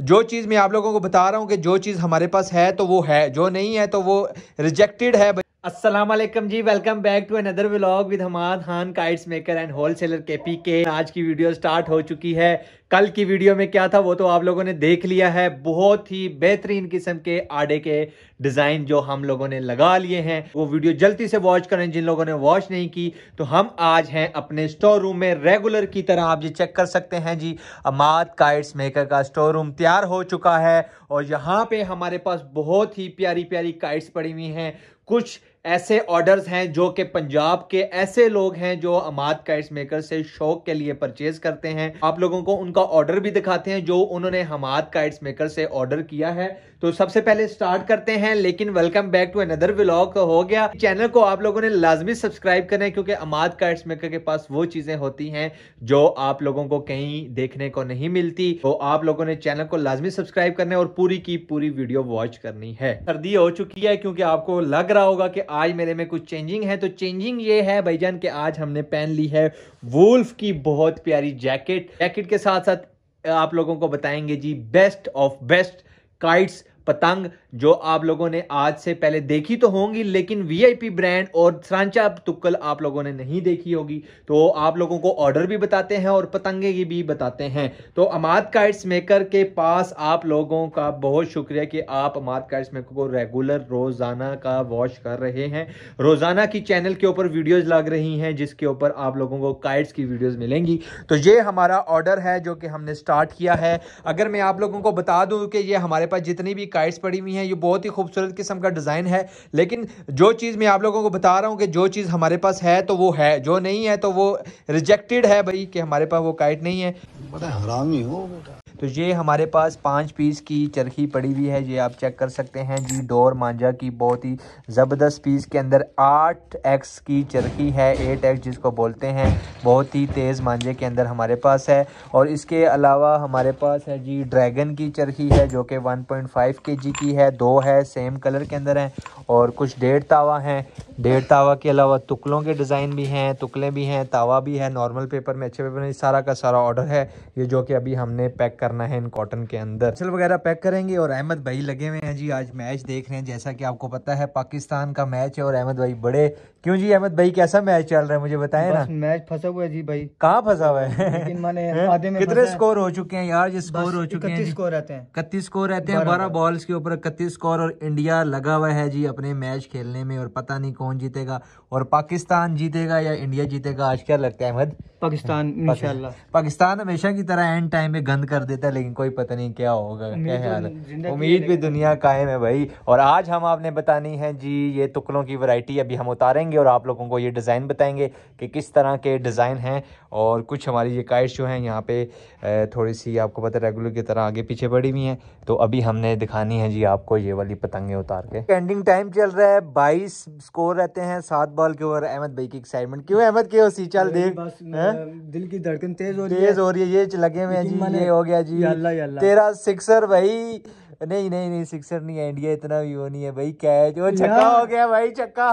जो चीज़ मैं आप लोगों को बता रहा हूँ कि जो चीज़ हमारे पास है तो वो है जो नहीं है तो वो रिजेक्टेड है Aslam ji welcome back to another vlog with Hamad Khan kites maker and wholesaler K P K आज की वीडियो स्टार्ट हो चुकी है कल की वीडियो में क्या था वो तो आप लोगों ने देख लिया है बहुत ही बेहतरीन किस्म के आड़े के डिज़ाइन जो हम लोगों ने लगा लिए हैं वो वीडियो जल्दी से वॉच करें जिन लोगों ने वॉच नहीं की तो हम आज हैं अपने स्टोर रूम में रेगुलर की तरह आप जी चेक कर सकते हैं जी अमाद काइट्स मेकर का स्टोर रूम तैयार हो चुका है और यहाँ पे हमारे पास बहुत ही प्यारी प्यारी काइट्स पड़ी हुई हैं कुछ ऐसे ऑर्डर्स हैं जो कि पंजाब के ऐसे लोग हैं जो अमाद काइट्स मेकर से शौक के लिए परचेज करते हैं आप लोगों को उनका ऑर्डर भी दिखाते हैं जो उन्होंने हमाद काइट्स मेकर से ऑर्डर किया है तो सबसे पहले स्टार्ट करते हैं लेकिन welcome back to another vlog हो गया चैनल को आप लोगों ने लाजमी सब्सक्राइब करें क्योंकि अमाद काइट्स मेकर के पास वो चीजें होती हैं जो आप लोगों को कहीं देखने को नहीं मिलती तो आप लोगों ने चैनल को लाजमी सब्सक्राइब करना है और पूरी की पूरी वीडियो वॉच करनी है सर्दी हो चुकी है क्योंकि आपको लग रहा होगा कि आज मेरे में कुछ चेंजिंग है तो चेंजिंग ये है भाईजान कि आज हमने पहन ली है वुल्फ की बहुत प्यारी जैकेट जैकेट के साथ साथ आप लोगों को बताएंगे जी बेस्ट ऑफ बेस्ट काइट्स पतंग जो आप लोगों ने आज से पहले देखी तो होंगी लेकिन वीआईपी ब्रांड और सांचा तुक्कल आप लोगों ने नहीं देखी होगी तो आप लोगों को ऑर्डर भी बताते हैं और पतंगे की भी बताते हैं तो अमाद काइट्स मेकर के पास आप लोगों का बहुत शुक्रिया कि आप अमाद काइट्स मेकर को रेगुलर रोज़ाना का वॉश कर रहे हैं रोज़ाना की चैनल के ऊपर वीडियोज़ लग रही हैं जिसके ऊपर आप लोगों को काइट्स की वीडियोज़ मिलेंगी तो ये हमारा ऑर्डर है जो कि हमने स्टार्ट किया है अगर मैं आप लोगों को बता दूँ कि ये हमारे पास जितनी भी काइट्स पड़ी हुई हैं हैं ये बहुत ही खूबसूरत किस्म का डिज़ाइन है लेकिन जो चीज़ मैं आप लोगों को बता रहा हूँ कि जो चीज़ हमारे पास है तो वो है जो नहीं है तो वो रिजेक्टेड है भाई कि हमारे पास वो काइट नहीं है बड़ा हरामी हो बेटा तो ये हमारे पास पाँच पीस की चरखी पड़ी हुई है ये आप चेक कर सकते हैं जी डोर मांझा की बहुत ही ज़बरदस्त पीस के अंदर आठ एक्स की चरखी है एट एक्स जिसको बोलते हैं बहुत ही तेज़ मांझे के अंदर हमारे पास है और इसके अलावा हमारे पास है जी ड्रैगन की चरखी है जो कि वन पॉइंट फाइव के जी की है दो है सेम कलर के अंदर हैं और कुछ डेढ़ तावा हैं डेढ़ तावा के अलावा तुकलों के डिज़ाइन भी हैं तुकलें भी हैं तावा भी है नॉर्मल पेपर में अच्छे पेपर में सारा का सारा ऑर्डर है ये जो कि अभी हमने पैक कर करना है इन कॉटन के अंदर सल वगैरह पैक करेंगे और अहमद भाई लगे हुए हैं जी आज मैच देख रहे हैं जैसा कि आपको पता है पाकिस्तान का मैच है और अहमद भाई बड़े क्यों जी अहमद भाई कैसा मैच चल रहा है मुझे बताए ना मैच फंसा हुआ है जी भाई कहाँ फंसा हुआ है कितने स्कोर हो चुके हैं यार ये स्कोर हो चुके हैं स्कोर रहते हैं इकतीस स्कोर रहते हैं बारह बॉल्स के ऊपर इकतीस स्कोर और इंडिया लगा हुआ है जी अपने मैच खेलने में और पता नहीं कौन जीतेगा और पाकिस्तान जीतेगा या इंडिया जीतेगा आज क्या लगता है अहमद पाकिस्तान पाकिस्तान हमेशा की तरह एंड टाइम में गंद कर देता था लेकिन कोई पता नहीं क्या होगा क्या ख्याल तो है उम्मीद भी दुनिया कायम है भाई और आज हम आपने बतानी है जी ये तुकलों की वैरायटी अभी हम उतारेंगे और आप लोगों को ये डिज़ाइन बताएंगे कि किस तरह के डिज़ाइन हैं और कुछ हमारी ये काइट्स जो हैं यहाँ पे थोड़ी सी आपको पता रेगुलर की तरह आगे पीछे बढ़ी हुई हैं तो अभी हमने दिखानी है जी आपको ये वाली पतंगे उतार के एंडिंग टाइम चल रहा है बाईस स्कोर रहते हैं सात बॉल के ओवर अहमद भाई की एक्साइटमेंट क्यों अहमद के हो सी चल देख दिल की धड़कन तेज हो रही है ये लगे हुए हैं जी ये हो गया है जी अल्लाह तेरा सिक्सर भाई नहीं नहीं नहीं सिक्सर नहीं है इंडिया इतना भी वो नहीं है भाई कैच वो छक्का हो गया भाई छक्का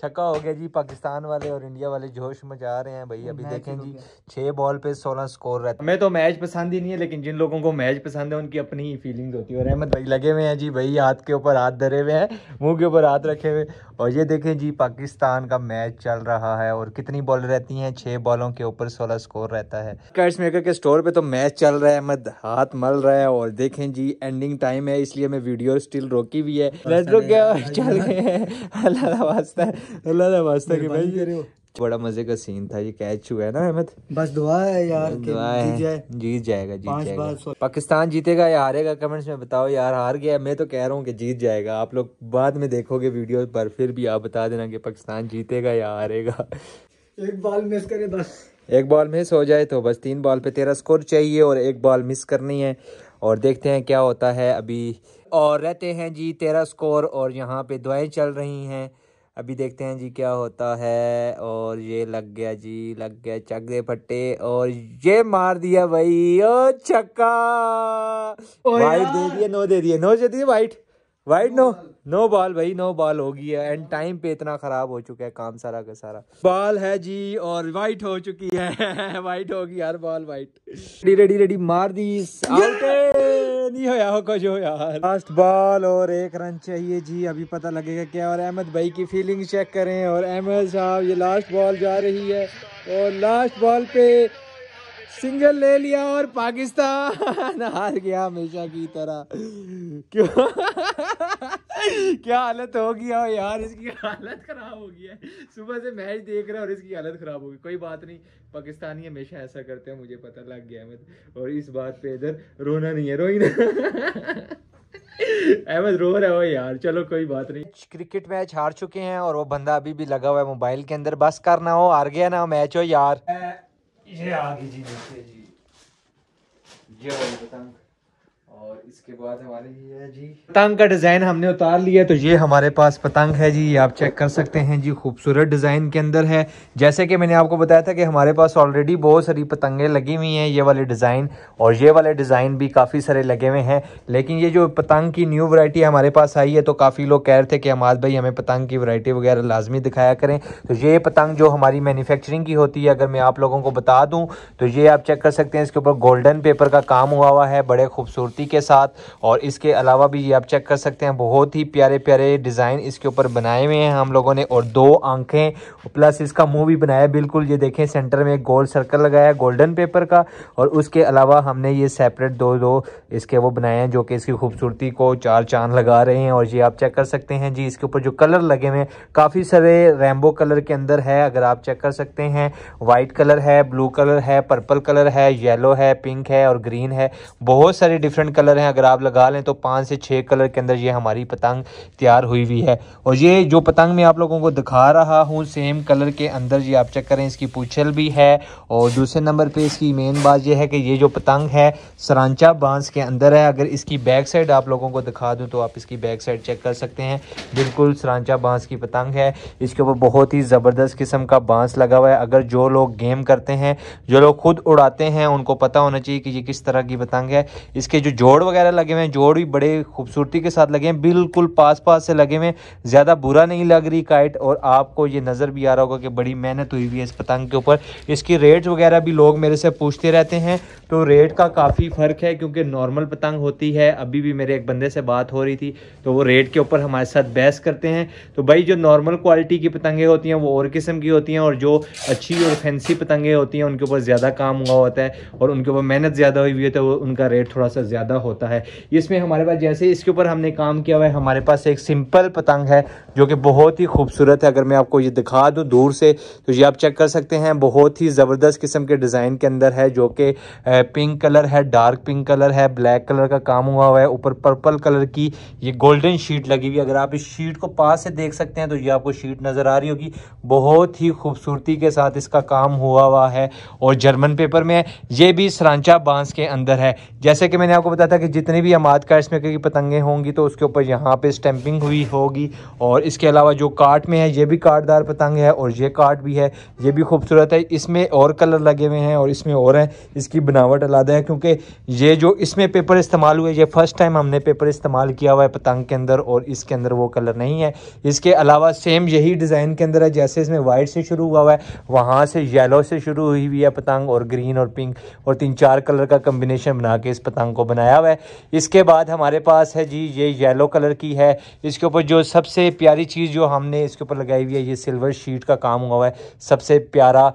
छक्का हो गया जी पाकिस्तान वाले और इंडिया वाले जोश मचा रहे हैं भाई अभी देखें जी छह बॉल पे सोलह स्कोर रहता है मैं तो मैच पसंद ही नहीं है लेकिन जिन लोगों को मैच पसंद है उनकी अपनी ही फीलिंग होती है और अहमद भाई लगे हुए हैं जी भाई हाथ के ऊपर हाथ धरे हुए हैं मुंह के ऊपर हाथ रखे हुए और ये देखें जी पाकिस्तान का मैच चल रहा है और कितनी बॉल रहती है छह बॉलों के ऊपर सोलह स्कोर रहता है कैट्स मेकर के स्टोर पे तो मैच चल रहा है अहमद हाथ मल रहा है और देखें जी एंडिंग टाइम है इसलिए मैं वीडियो स्टिल रोकी हुई है चल गए अल्लाह वास्ता है अल्लाह वास्ता भाई बड़ा मजे का सीन था ये कैच हुआ है ना अहमद बस दुआ है यार दुआ जीत जाए। जीत जाएगा जीत जाएगा पाकिस्तान जीतेगा या हारेगा कमेंट्स में बताओ यार हार गया मैं तो कह रहा हूँ कि जीत जाएगा आप लोग बाद में देखोगे वीडियो पर फिर भी आप बता देना कि पाकिस्तान जीतेगा या हारेगा एक बॉल मिस करे बस एक बॉल मिस हो जाए तो बस तीन बॉल पे तेरा स्कोर चाहिए और एक बॉल मिस करनी है और देखते हैं क्या होता है अभी और रहते हैं जी तेरा स्कोर और यहाँ पे दुआएं चल रही हैं अभी देखते हैं जी क्या होता है और ये लग गया जी लग गया चक दे फट्टे और ये मार दिया भाई ओ छक्का वाइट दे दिए नो दे दिए नो दे दिए wide wide no no ball भाई नो बॉल हो गई है एंड टाइम पे इतना खराब हो चुका है काम सारा का सारा बॉल है जी और वाइट हो चुकी है वाइट होगी यार ball wide ready ready ready मार दी आउट नहीं होया हो कुछ हो यार लास्ट बॉल और एक रन चाहिए जी अभी पता लगेगा क्या और अहमद भाई की फीलिंग चेक करें और अहमद साहब ये लास्ट बॉल जा रही है और लास्ट बॉल पे सिंगल ले लिया और पाकिस्तान हार गया हमेशा की तरह क्यों क्या हालत होगी और हाँ यार इसकी हालत ख़राब हो गई है सुबह से मैच देख रहा है और इसकी हालत ख़राब हो गई कोई बात नहीं पाकिस्तानी हमेशा ऐसा करते हैं मुझे पता लग गया अहमद तो- और इस बात पे इधर रोना नहीं है रोई ना अहमद रो रहा है यार चलो कोई बात नहीं क्रिकेट मैच हार चुके हैं और वो बंदा अभी भी लगा हुआ है मोबाइल के अंदर बस कर ना हो हार गया ना मैच हो यार ये आ गई जी देखिए जी ये वाली पतंग और इसके बाद हमारे जी पतंग का डिज़ाइन हमने उतार लिया तो ये हमारे पास पतंग है जी ये आप चेक कर सकते हैं जी खूबसूरत डिज़ाइन के अंदर है जैसे कि मैंने आपको बताया था कि हमारे पास ऑलरेडी बहुत सारी पतंगे लगी हुई हैं ये वाले डिज़ाइन और ये वाले डिज़ाइन भी काफ़ी सारे लगे हुए हैं लेकिन ये जो पतंग की न्यू वरायटी हमारे पास आई है तो काफ़ी लोग कह रहे थे कि हमारे भाई हमें पतंग की वरायटी वगैरह लाजमी दिखाया करें तो ये पतंग जो हमारी मैन्युफैक्चरिंग की होती है अगर मैं आप लोगों को बता दूँ तो ये आप चेक कर सकते हैं इसके ऊपर गोल्डन पेपर का काम हुआ हुआ है बड़े खूबसूरती के साथ और इसके अलावा भी ये आप चेक कर सकते हैं बहुत ही प्यारे प्यारे डिज़ाइन इसके ऊपर बनाए हुए हैं हम लोगों ने और दो आंखें प्लस इसका मुंह भी बनाया बिल्कुल ये देखें सेंटर में गोल सर्कल लगाया गोल्डन पेपर का और उसके अलावा हमने ये सेपरेट दो दो इसके वो बनाए हैं जो कि इसकी खूबसूरती को चार चांद लगा रहे हैं और ये आप चेक कर सकते हैं जी इसके ऊपर जो कलर लगे हुए हैं काफ़ी सारे रेमबो कलर के अंदर है अगर आप चेक कर सकते हैं वाइट कलर है ब्लू कलर है पर्पल कलर है येलो है पिंक है और ग्रीन है बहुत सारे डिफरेंट कलर हैं अगर आप लगा लें तो पाँच से छः कलर के अंदर ये हमारी पतंग तैयार हुई हुई है और ये जो पतंग मैं आप लोगों को दिखा रहा हूँ सेम कलर के अंदर ये आप चेक करें इसकी पूछल भी है और दूसरे नंबर पर इसकी मेन बात यह है कि ये जो पतंग है सरांचा बांस के अंदर है अगर इसकी बैक साइड आप लोगों को दिखा दूँ तो आप इसकी बैक साइड चेक कर सकते हैं बिल्कुल सरांचा बांस की पतंग है इसके ऊपर बहुत ही ज़बरदस्त किस्म का बांस लगा हुआ है अगर जो लोग गेम करते हैं जो लोग खुद उड़ाते हैं उनको पता होना चाहिए कि ये किस तरह की पतंग है इसके जो जोड़ वगैरह लगे हुए हैं जोड़ भी बड़े खूबसूरती के साथ लगे हैं बिल्कुल पास पास से लगे हुए हैं ज़्यादा बुरा नहीं लग रही काइट और आपको ये नज़र भी आ रहा होगा कि बड़ी मेहनत हुई हुई है इस पतंग के ऊपर इसकी रेट वगैरह भी लोग मेरे से पूछते रहते हैं तो रेट का काफ़ी फ़र्क है क्योंकि नॉर्मल पतंग होती है अभी भी मेरे एक बंदे से बात हो रही थी तो वो रेट के ऊपर हमारे साथ बहस करते हैं तो भाई जो नॉर्मल क्वालिटी की पतंगें होती हैं वो और किस्म की होती हैं और जो अच्छी और फैंसी पतंगें होती हैं उनके ऊपर ज़्यादा काम हुआ होता है और उनके ऊपर मेहनत ज़्यादा हुई हुई है तो उनका रेट थोड़ा सा ज़्यादा ज़्यादा होता है इसमें हमारे पास जैसे इसके ऊपर हमने काम किया हुआ है हमारे पास एक सिंपल पतंग है जो कि बहुत ही खूबसूरत है अगर मैं आपको ये दिखा दूँ दूर से तो ये आप चेक कर सकते हैं बहुत ही ज़बरदस्त किस्म के डिज़ाइन के अंदर है जो कि पिंक कलर है डार्क पिंक कलर है ब्लैक कलर का काम हुआ हुआ है ऊपर पर्पल कलर की ये गोल्डन शीट लगी हुई अगर आप इस शीट को पास से देख सकते हैं तो ये आपको शीट नज़र आ रही होगी बहुत ही खूबसूरती के साथ इसका काम हुआ हुआ है और जर्मन पेपर में ये भी सरांचा बांस के अंदर है जैसे कि मैंने आपको बता रखा था कि जितने भी अमाद काश्मीर कई पतंगे होंगी तो उसके ऊपर यहाँ पे स्टैंपिंग हुई होगी और इसके अलावा जो कार्ट में है ये भी काटदार पतंग है और ये कार्ट भी है ये भी खूबसूरत है इसमें और कलर लगे हुए हैं और इसमें और हैं इसकी बनावट अलग है क्योंकि ये जो इसमें पेपर इस्तेमाल हुए ये फर्स्ट टाइम हमने पेपर इस्तेमाल किया हुआ है पतंग के अंदर और इसके अंदर वो कलर नहीं है इसके अलावा सेम यही डिज़ाइन के अंदर है जैसे इसमें वाइट से शुरू हुआ हुआ है वहाँ से येलो से शुरू हुई हुई है पतंग और ग्रीन और पिंक और तीन चार कलर का कम्बिनेशन बना के इस पतंग को बनाया आया हुआ है इसके बाद हमारे पास है जी ये येलो कलर की है इसके ऊपर जो सबसे प्यारी चीज़ जो हमने इसके ऊपर लगाई हुई है ये सिल्वर शीट का काम हुआ है सबसे प्यारा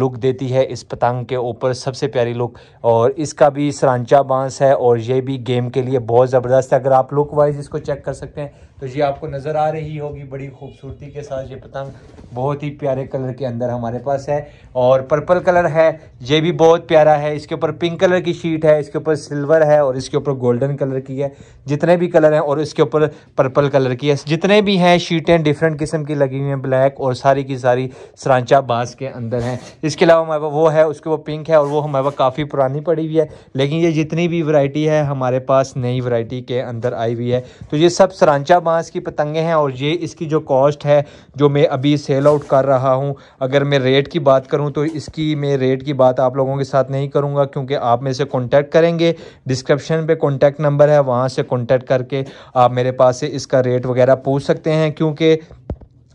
लुक देती है इस पतंग के ऊपर सबसे प्यारी लुक और इसका भी सरांचा बांस है और ये भी गेम के लिए बहुत ज़बरदस्त है अगर आप लुक वाइज इसको चेक कर सकते हैं तो ये आपको नज़र आ रही होगी बड़ी खूबसूरती के साथ ये पतंग बहुत ही प्यारे कलर के अंदर हमारे पास है और पर्पल कलर है ये भी बहुत प्यारा है इसके ऊपर पिंक कलर की शीट है इसके ऊपर सिल्वर है और इसके ऊपर गोल्डन कलर की है जितने भी कलर हैं और इसके ऊपर पर्पल कलर की है जितने भी हैं शीटें डिफरेंट किस्म की लगी हुई हैं ब्लैक और सारी की सारी सरांचा बाँस के अंदर हैं इसके अलावा हमारे वो है उसके ऊपर पिंक है और वो हमारे पास काफ़ी पुरानी पड़ी हुई है लेकिन ये जितनी भी वरायटी है हमारे पास नई वरायटी के अंदर आई हुई है तो ये सब सरांचा वहाँ इसकी पतंगे हैं और ये इसकी जो कॉस्ट है जो मैं अभी सेल आउट कर रहा हूँ अगर मैं रेट की बात करूँ तो इसकी मैं रेट की बात आप लोगों के साथ नहीं करूँगा क्योंकि आप मेरे से कॉन्टैक्ट करेंगे डिस्क्रिप्शन पर कॉन्टैक्ट नंबर है वहाँ से कॉन्टैक्ट करके आप मेरे पास से इसका रेट वगैरह पूछ सकते हैं क्योंकि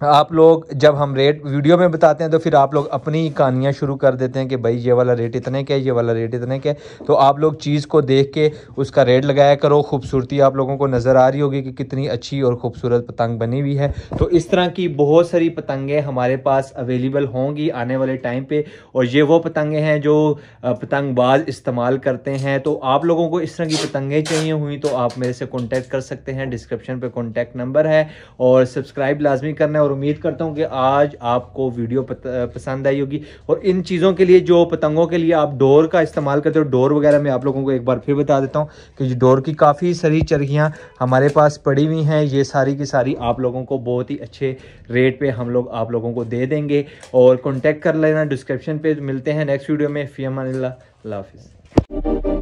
आप लोग जब हम रेट वीडियो में बताते हैं तो फिर आप लोग अपनी कहानियाँ शुरू कर देते हैं कि भाई ये वाला रेट इतने के है ये वाला रेट इतने के है तो आप लोग चीज़ को देख के उसका रेट लगाया करो खूबसूरती आप लोगों को नज़र आ रही होगी कि कितनी अच्छी और खूबसूरत पतंग बनी हुई है तो इस तरह की बहुत सारी पतंगें हमारे पास अवेलेबल होंगी आने वाले टाइम पर और ये वो पतंगें हैं जो पतंगबाज इस्तेमाल करते हैं तो आप लोगों को इस तरह की पतंगें चाहिए हुई तो आप मेरे से कॉन्टैक्ट कर सकते हैं डिस्क्रिप्शन पर कॉन्टैक्ट नंबर है और सब्सक्राइब लाजमी करना और उम्मीद करता हूँ कि आज आपको वीडियो पसंद आई होगी और इन चीज़ों के लिए जो पतंगों के लिए आप डोर का इस्तेमाल करते हो डोर वगैरह मैं आप लोगों को एक बार फिर बता देता हूँ कि डोर की काफ़ी सारी चरखियाँ हमारे पास पड़ी हुई हैं ये सारी की सारी आप लोगों को बहुत ही अच्छे रेट पर हम लोग आप लोगों को दे देंगे और कॉन्टैक्ट कर लेना डिस्क्रिप्शन पर मिलते हैं नेक्स्ट वीडियो में फीमान अल्लाह हाफिज़